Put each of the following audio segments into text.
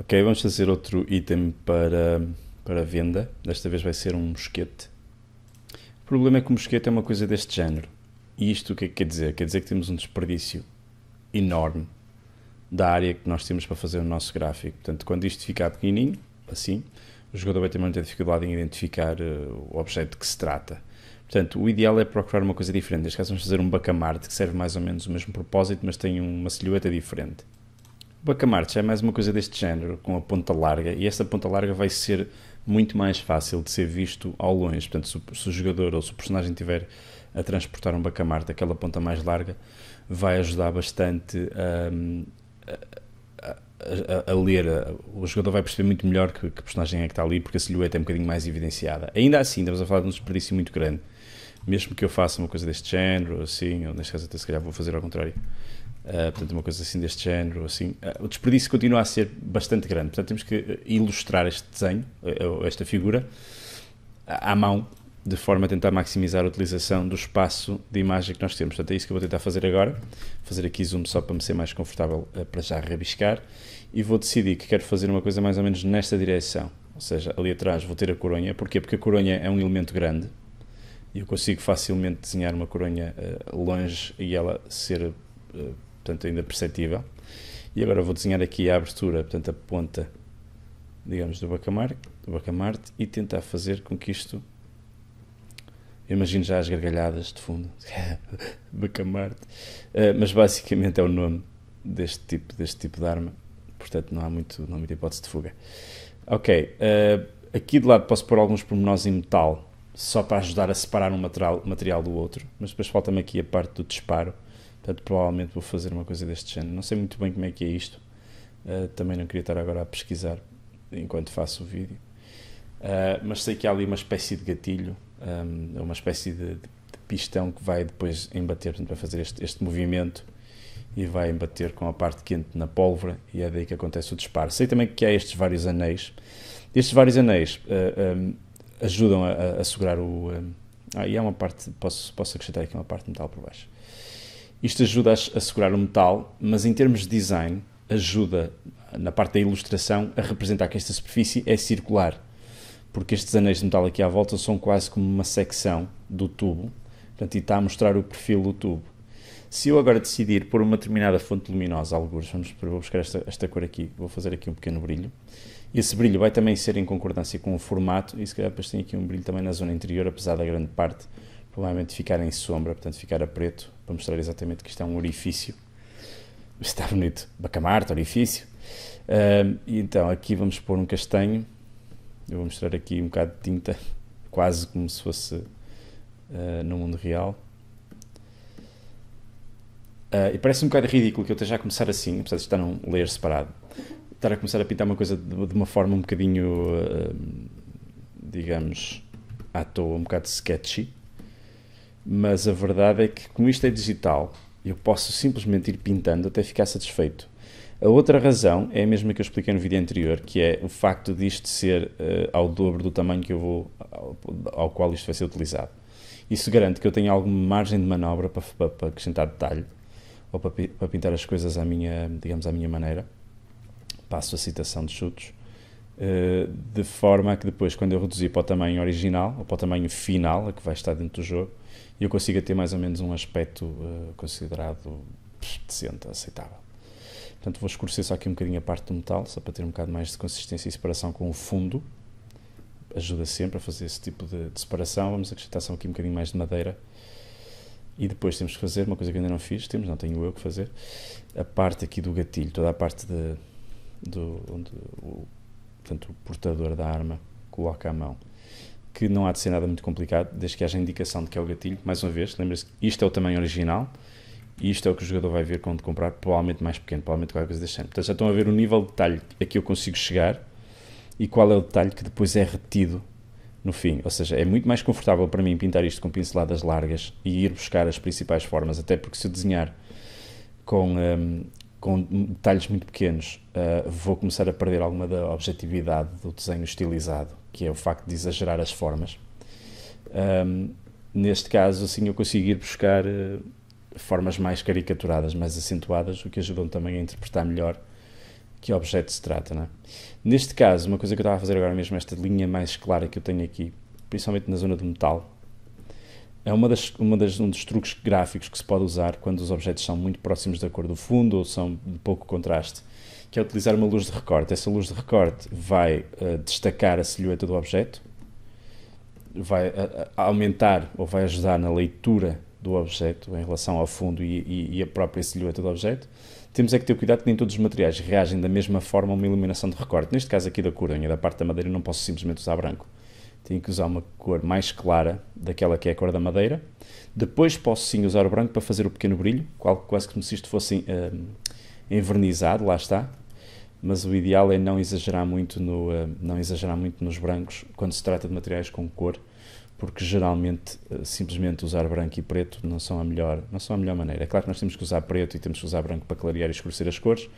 Ok, vamos fazer outro item para, para venda. Desta vez vai ser um mosquete. O problema é que o mosquete é uma coisa deste género. E isto o que é que quer dizer? Quer dizer que temos um desperdício enorme da área que nós temos para fazer o nosso gráfico. Portanto, quando isto ficar pequenininho, assim, o jogador vai ter muita dificuldade em identificar eh, o objeto de que se trata. Portanto, o ideal é procurar uma coisa diferente. Neste caso, vamos fazer um bacamarte que serve mais ou menos o mesmo propósito, mas tem uma silhueta diferente. Bacamarte é mais uma coisa deste género, com a ponta larga, e essa ponta larga vai ser muito mais fácil de ser visto ao longe. Portanto, se, se o jogador ou se o personagem tiver a transportar um bacamarte, aquela ponta mais larga, vai ajudar bastante hum, a, a, a, ler. O jogador vai perceber muito melhor que, que personagem é que está ali, porque a silhueta é um bocadinho mais evidenciada. Ainda assim, estamos a falar de um desperdício muito grande. Mesmo que eu faça uma coisa deste género, assim, ou neste caso até se calhar vou fazer ao contrário. Ah, portanto, uma coisa assim deste género. Assim. Uh, o desperdício continua a ser bastante grande. Portanto, temos que ah, ilustrar este desenho, esta figura, à mão, de forma a tentar maximizar a utilização do espaço de imagem que nós temos. Portanto, é isso que eu vou tentar fazer agora. Vou fazer aqui zoom só para me ser mais confortável para já rabiscar. E vou decidir que quero fazer uma coisa mais ou menos nesta direção. Ou seja, ali atrás vou ter a coronha. Porquê? Porque a coronha é um elemento grande. E eu consigo facilmente desenhar uma coronha longe e ela ser portanto ainda perceptível. E agora vou desenhar aqui a abertura, portanto a ponta, digamos, do bacamarte, do bacamarte e tentar fazer com que isto... Eu imagino já as gargalhadas de fundo. bacamarte. Uh, mas basicamente é o nome deste tipo, deste tipo de arma. Portanto, não há, muito, não há muita hipótese de fuga. Ok. Uh, aqui de lado posso pôr alguns pormenores em metal, só para ajudar a separar um material, material do outro. Mas depois falta-me aqui a parte do disparo Portanto, provavelmente vou fazer uma coisa deste género. Não sei muito bem como é que é isto. Uh, também não queria estar agora a pesquisar enquanto faço o vídeo. Uh, mas sei que há ali uma espécie de gatilho, um, ehm, uma espécie de, de, pistão que vai depois embater, portanto, vai fazer este, este movimento e vai embater com a parte quente na pólvora e é daí que acontece o disparo. Sei também que há estes vários anéis. Estes vários anéis uh, eh, um, ehm, ajudam a, a, segurar o. Um, ehm, ah, e há uma parte, posso, posso acrescentar aqui uma parte de metal por baixo. Isto ajuda a assegurar o metal, mas em termos de design, ajuda na parte da ilustração a representar que esta superfície é circular, porque estes anéis de metal aqui à volta são quase como uma secção do tubo, portanto, e está a mostrar o perfil do tubo. Se eu agora decidir por uma determinada fonte luminosa, alguns, vamos vou buscar esta, esta cor aqui, vou fazer aqui um pequeno brilho. Esse brilho vai também ser em concordância com o formato, e se calhar depois tem aqui um brilho também na zona interior, apesar da grande parte provavelmente ficar em sombra, portanto ficar a preto, para mostrar exatamente que isto é um orifício. Está bonito, bacamarte, orifício. Uh, e então aqui vamos pôr um castanho, eu vou mostrar aqui um bocado de tinta, quase como se fosse uh, no mundo real. Uh, e parece um bocado ridículo que eu esteja a começar assim, apesar de estar num layer separado, estar a começar a pintar uma coisa de, de uma forma um bocadinho, digamos, à toa, um bocado sketchy mas a verdade é que, como isto é digital, eu posso simplesmente ir pintando até ficar satisfeito. A outra razão é a mesma que eu expliquei no vídeo anterior, que é o facto disto ser uh, ao dobro do tamanho que eu vou, ao, ao, qual isto vai ser utilizado. Isso garante que eu tenho alguma margem de manobra para, para, para acrescentar detalhe ou para, para pintar as coisas à minha, digamos, à minha maneira. Passo a citação de chutos. Eh, de forma a que depois, quando eu reduzir para o tamanho original, ou para o tamanho final, a que vai estar dentro do jogo, eu consiga ter mais ou menos um aspecto eh, considerado decente, aceitável. Portanto, vou escurecer só aqui um bocadinho a parte do metal, só para ter um bocado mais de consistência e separação com o fundo. Ajuda sempre a fazer esse tipo de, de separação. Vamos acrescentar só aqui um bocadinho mais de madeira. E depois temos que fazer uma coisa que ainda não fiz, temos, não tenho eu que fazer, a parte aqui do gatilho, toda a parte de, do, onde, portanto, o portador da arma coloca a mão. Que não há de ser nada muito complicado, desde que haja indicação de que é o gatilho. Mais uma vez, lembre-se que isto é o tamanho original e isto é o que o jogador vai ver quando comprar, provavelmente mais pequeno, provavelmente qualquer coisa deste género. Portanto, já estão a ver o nível de detalhe a que eu consigo chegar e qual é o detalhe que depois é retido no fim. Ou seja, é muito mais confortável para mim pintar isto com pinceladas largas e ir buscar as principais formas, até porque se eu desenhar com, um, com detalhes muito pequenos, uh, vou começar a perder alguma da objetividade do desenho estilizado, que é o facto de exagerar as formas. Um, ehm, neste caso, assim, eu consigo ir buscar uh, formas mais caricaturadas, mais acentuadas, o que ajudam também a interpretar melhor que objeto se trata. É? Neste caso, uma coisa que eu estava a fazer agora mesmo, esta linha mais clara que eu tenho aqui, principalmente na zona do metal, é uma das, uma das, um dos truques gráficos que se pode usar quando os objetos são muito próximos da cor do fundo ou são de pouco contraste, que é utilizar uma luz de recorte. Essa luz de recorte vai uh, destacar a silhueta do objeto, vai uh, aumentar ou vai ajudar na leitura do objeto em relação ao fundo e, e, e, a própria silhueta do objeto. Temos é que ter cuidado que nem todos os materiais reagem da mesma forma a uma iluminação de recorte. Neste caso aqui da cor, da parte da madeira, não posso simplesmente usar branco tenho que usar uma cor mais clara daquela que é a cor da madeira. Depois posso sim usar o branco para fazer o pequeno brilho, quase como se isto fosse um, eh, envernizado, lá está. Mas o ideal é não exagerar, muito no, eh, não exagerar muito nos brancos quando se trata de materiais com cor, porque geralmente uh, simplesmente usar branco e preto não são, a melhor, não são a melhor maneira. É claro que nós temos que usar preto e temos que usar branco para clarear e escurecer as cores,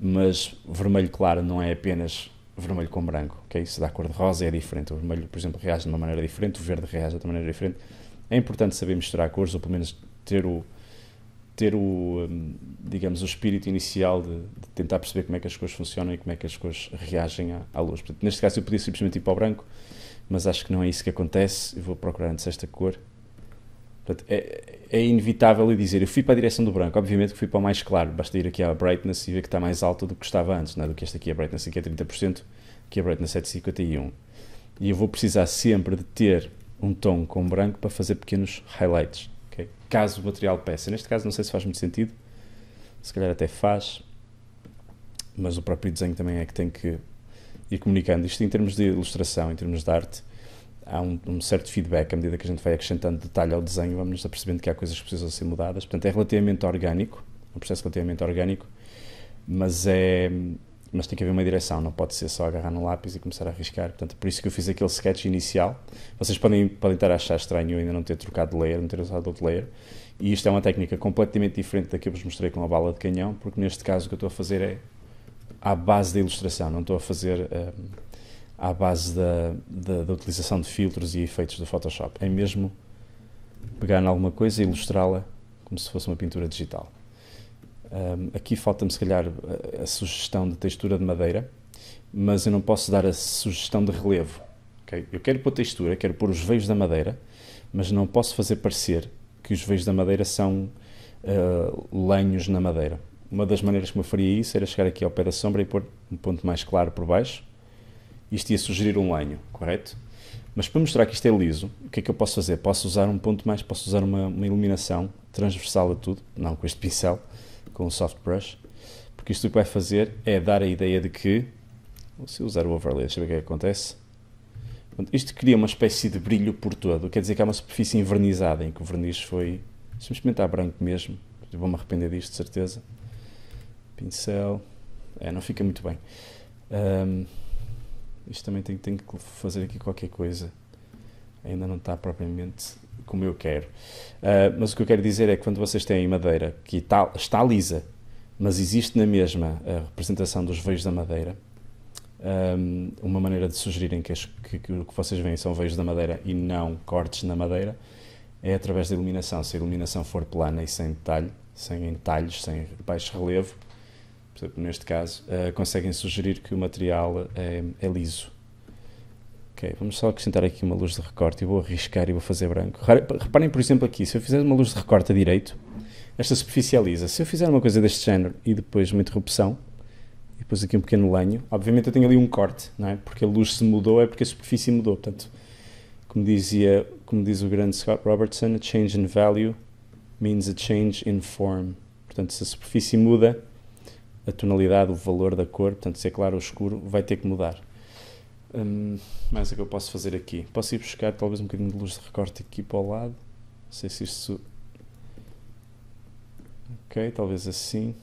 mas vermelho claro não é apenas vermelho com branco, ok? Se dá cor de rosa é diferente. O vermelho, por exemplo, reage de uma maneira diferente, o verde reage de outra maneira diferente. É importante saber misturar cores, ou pelo menos ter o, ter o hum, digamos, o espírito inicial de, de tentar perceber como é que as cores funcionam e como é que as cores reagem à, à luz. Portanto, neste caso eu podia simplesmente ir para o branco, mas acho que não é isso que acontece. Eu vou procurar antes esta cor Portanto, é, é inevitável eu dizer, eu fui para a direção do branco, obviamente que fui para o mais claro, basta ir aqui à brightness e ver que está mais alta do que estava antes, não é? do que esta aqui, a brightness aqui é 30%, que a brightness é de 51%. E eu vou precisar sempre de ter um tom com branco para fazer pequenos highlights, okay? caso o material peça. Neste caso não sei se faz muito sentido, se calhar até faz, mas o próprio desenho também é que tem que ir comunicando. Isto em termos de ilustração, em termos de arte, há um, um, certo feedback à medida que a gente vai acrescentando detalhe ao desenho, vamos nos apercebendo que há coisas que precisam ser mudadas. Portanto, é relativamente orgânico, é um processo relativamente orgânico, mas é mas tem que haver uma direção, não pode ser só agarrar no lápis e começar a arriscar. Portanto, é por isso que eu fiz aquele sketch inicial. Vocês podem, podem estar a achar estranho ainda não ter trocado de layer, não ter usado outro layer. E isto é uma técnica completamente diferente da que eu vos mostrei com a bala de canhão, porque neste caso o que eu estou a fazer é à base da ilustração, não estou a fazer. Hum, à base da, da, da, utilização de filtros e efeitos do Photoshop. É mesmo pegar em alguma coisa e ilustrá-la como se fosse uma pintura digital. Um, aqui falta-me, se calhar, a, a, sugestão de textura de madeira, mas eu não posso dar a sugestão de relevo. Okay? Eu quero pôr textura, quero pôr os veios da madeira, mas não posso fazer parecer que os veios da madeira são uh, lenhos na madeira. Uma das maneiras que eu faria isso era chegar aqui ao pé da sombra e pôr um ponto mais claro por baixo isto ia sugerir um lenho, correto? Mas para mostrar que isto é liso, o que é que eu posso fazer? Posso usar um ponto mais, posso usar uma, uma iluminação transversal a tudo, não com este pincel, com um soft brush, porque isto o que vai fazer é dar a ideia de que, se usar o overlay, deixa eu ver o que, é que acontece, isto cria uma espécie de brilho por todo, quer dizer que há uma superfície envernizada em que o verniz foi, se me experimentar branco mesmo, vou-me arrepender disto, de certeza, pincel, é, não fica muito bem. Um, isto também tem, tem que fazer aqui qualquer coisa. Ainda não está propriamente como eu quero. Uh, mas o que eu quero dizer é que quando vocês têm madeira que está, está lisa, mas existe na mesma a representação dos veios da madeira, um, uma maneira de sugerirem que, as, que, que o que vocês veem são veios da madeira e não cortes na madeira, é através da iluminação. Se a iluminação for plana e sem detalhe, sem entalhes, sem baixo relevo, neste caso, uh, conseguem sugerir que o material é, é, liso. Ok, vamos só acrescentar aqui uma luz de recorte. Eu vou arriscar e vou fazer branco. Reparem, por exemplo, aqui, se eu fizer uma luz de recorte a direito, esta superfície é lisa. Se eu fizer uma coisa deste género e depois uma interrupção, e depois aqui um pequeno lenho, obviamente eu tenho ali um corte, não é? Porque a luz se mudou, é porque a superfície mudou. Portanto, como dizia, como diz o grande Scott Robertson, a change in value means a change in form. Portanto, se a superfície muda, a tonalidade, o valor da cor, portanto, se é claro ou escuro, vai ter que mudar. Hum, mais é que eu posso fazer aqui? Posso ir buscar talvez um bocadinho de luz de recorte aqui para o lado. Não sei se isso. Ok, talvez assim.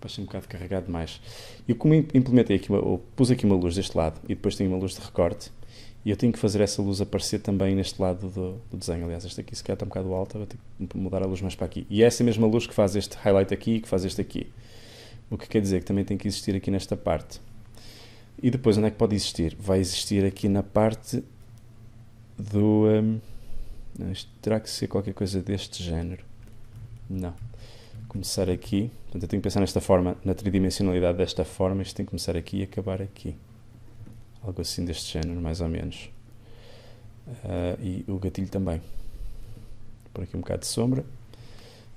Passei um bocado carregado demais. E como implementei aqui, ou pus aqui uma luz deste lado e depois tenho uma luz de recorte, e eu tenho que fazer essa luz aparecer também neste lado do, do desenho. Aliás, esta aqui se calhar está um bocado alta, vou ter que mudar a luz mais para aqui. E é essa mesma luz que faz este highlight aqui e que faz este aqui. O que quer dizer que também tem que existir aqui nesta parte. E depois, onde é que pode existir? Vai existir aqui na parte do. Um, terá que ser qualquer coisa deste género. Não. Começar aqui. Portanto, eu tenho que pensar nesta forma, na tridimensionalidade desta forma. Isto tem que começar aqui e acabar aqui. Algo assim deste género, mais ou menos. Uh, e o gatilho também. Por aqui um bocado de sombra.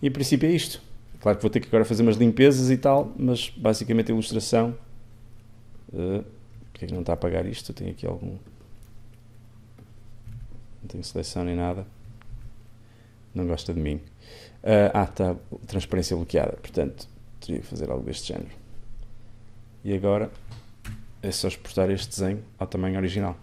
E a princípio é isto. Claro que vou ter que agora fazer umas limpezas e tal, mas basicamente a ilustração. Uh, porque é que não está a apagar isto? Eu tenho aqui algum. Não tenho seleção nem nada. Não gosta de mim. Uh, ah, está transparência bloqueada. Portanto, teria que fazer algo deste género. E agora é só exportar este desenho ao tamanho original.